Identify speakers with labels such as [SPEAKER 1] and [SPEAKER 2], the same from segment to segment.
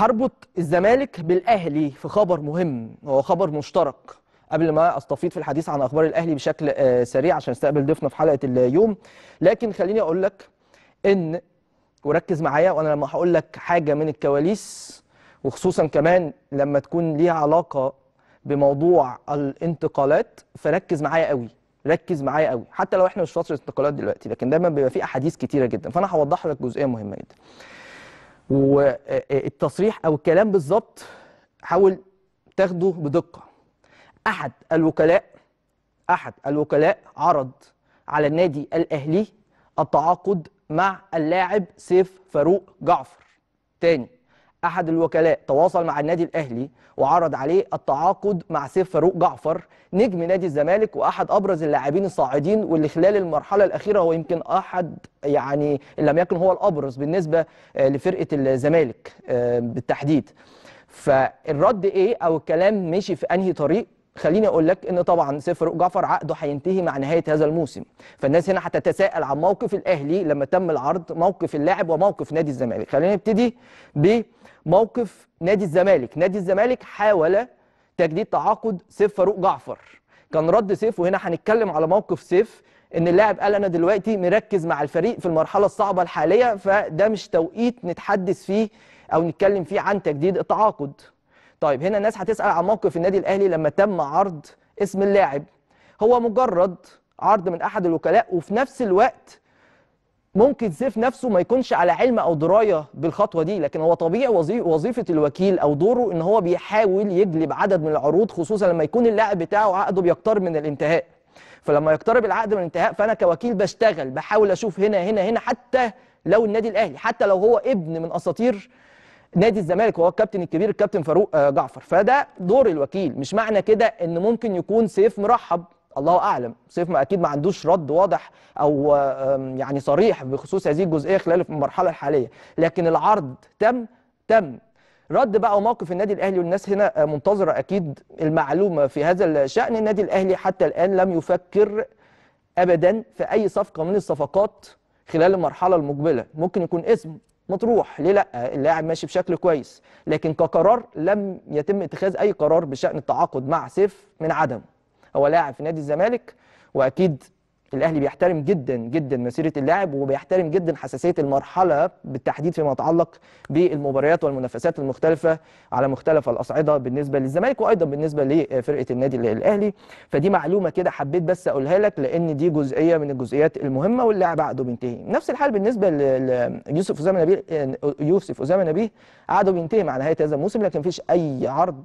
[SPEAKER 1] هربط الزمالك بالاهلي في خبر مهم هو خبر مشترك قبل ما استفيض في الحديث عن اخبار الاهلي بشكل آه، سريع عشان استقبل ضيفنا في حلقه اليوم لكن خليني اقول لك ان وركز معايا وانا لما هقول لك حاجه من الكواليس وخصوصا كمان لما تكون ليها علاقه بموضوع الانتقالات فركز معايا قوي ركز معايا قوي حتى لو احنا مش في فتره انتقالات دلوقتي لكن دايما بيبقى في احاديث كتيره جدا فانا هوضح لك جزئيه مهمه جدا والتصريح او الكلام بالظبط حاول تاخده بدقه احد الوكلاء احد الوكلاء عرض على النادي الاهلي التعاقد مع اللاعب سيف فاروق جعفر تاني احد الوكلاء تواصل مع النادي الاهلي وعرض عليه التعاقد مع سيف فاروق جعفر نجم نادي الزمالك واحد ابرز اللاعبين الصاعدين واللي خلال المرحله الاخيره هو يمكن احد يعني ان لم يكن هو الابرز بالنسبه آه، لفرقه الزمالك آه، بالتحديد فالرد ايه او الكلام مشي في انهي طريق خليني اقول لك ان طبعا سيف جعفر عقده هينتهي مع نهايه هذا الموسم فالناس هنا هتتساءل عن موقف الاهلي لما تم العرض موقف اللاعب وموقف نادي الزمالك خلينا نبتدي بموقف نادي الزمالك نادي الزمالك حاول تجديد تعاقد سيف فاروق جعفر كان رد سيف وهنا هنتكلم على موقف سيف ان اللاعب قال انا دلوقتي مركز مع الفريق في المرحله الصعبه الحاليه فده مش توقيت نتحدث فيه او نتكلم فيه عن تجديد التعاقد طيب هنا الناس هتسال عن موقف النادي الاهلي لما تم عرض اسم اللاعب هو مجرد عرض من احد الوكلاء وفي نفس الوقت ممكن سيف نفسه ما يكونش على علم او درايه بالخطوه دي لكن هو طبيعي وظيفه الوكيل او دوره ان هو بيحاول يجلب عدد من العروض خصوصا لما يكون اللاعب بتاعه عقده بيقترب من الانتهاء فلما يقترب العقد من الانتهاء فانا كوكيل بشتغل بحاول اشوف هنا هنا هنا حتى لو النادي الاهلي حتى لو هو ابن من اساطير نادي الزمالك وهو الكابتن الكبير الكابتن فاروق آه، جعفر فده دور الوكيل مش معنى كده ان ممكن يكون سيف مرحب الله اعلم سيف ما اكيد ما عندوش رد واضح او يعني صريح بخصوص هذه الجزئيه خلال المرحله الحاليه لكن العرض تم تم رد بقى وموقف النادي الاهلي والناس هنا آه، منتظره اكيد المعلومه في هذا الشان النادي الاهلي حتى الان لم يفكر ابدا في اي صفقه من الصفقات خلال المرحله المقبله ممكن يكون اسم مطروح ليه لا اللاعب ماشي بشكل كويس لكن كقرار لم يتم اتخاذ اي قرار بشان التعاقد مع سيف من عدم هو لاعب في نادي الزمالك واكيد الاهلي بيحترم جدا جدا مسيره اللاعب وبيحترم جدا حساسيه المرحله بالتحديد فيما يتعلق بالمباريات والمنافسات المختلفه على مختلف الاصعده بالنسبه للزمالك وايضا بالنسبه لفرقه النادي الاهلي فدي معلومه كده حبيت بس اقولها لك لان دي جزئيه من الجزئيات المهمه واللاعب عقده بينتهي نفس الحال بالنسبه ليوسف اسامه نبيه يوسف اسامه نبيه عقده بينتهي مع نهايه هذا الموسم لكن فيش اي عرض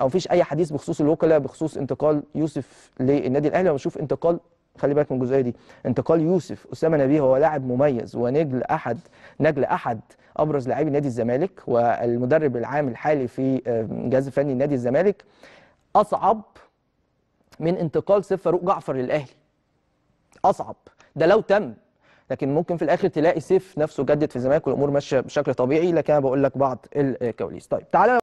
[SPEAKER 1] او فيش اي حديث بخصوص الوكلاء بخصوص انتقال يوسف للنادي الاهلي ونشوف انتقال خلي بالك من الجزئيه دي انتقال يوسف اسامه نبيه هو لاعب مميز ونجل احد نجل احد ابرز لاعبي نادي الزمالك والمدرب العام الحالي في الجهاز آه، الفني نادي الزمالك اصعب من انتقال سيف فاروق جعفر للاهلي اصعب ده لو تم لكن ممكن في الاخر تلاقي سيف نفسه جدد في الزمالك والامور ماشيه بشكل طبيعي لكن انا بقول لك بعض الكواليس طيب تعالى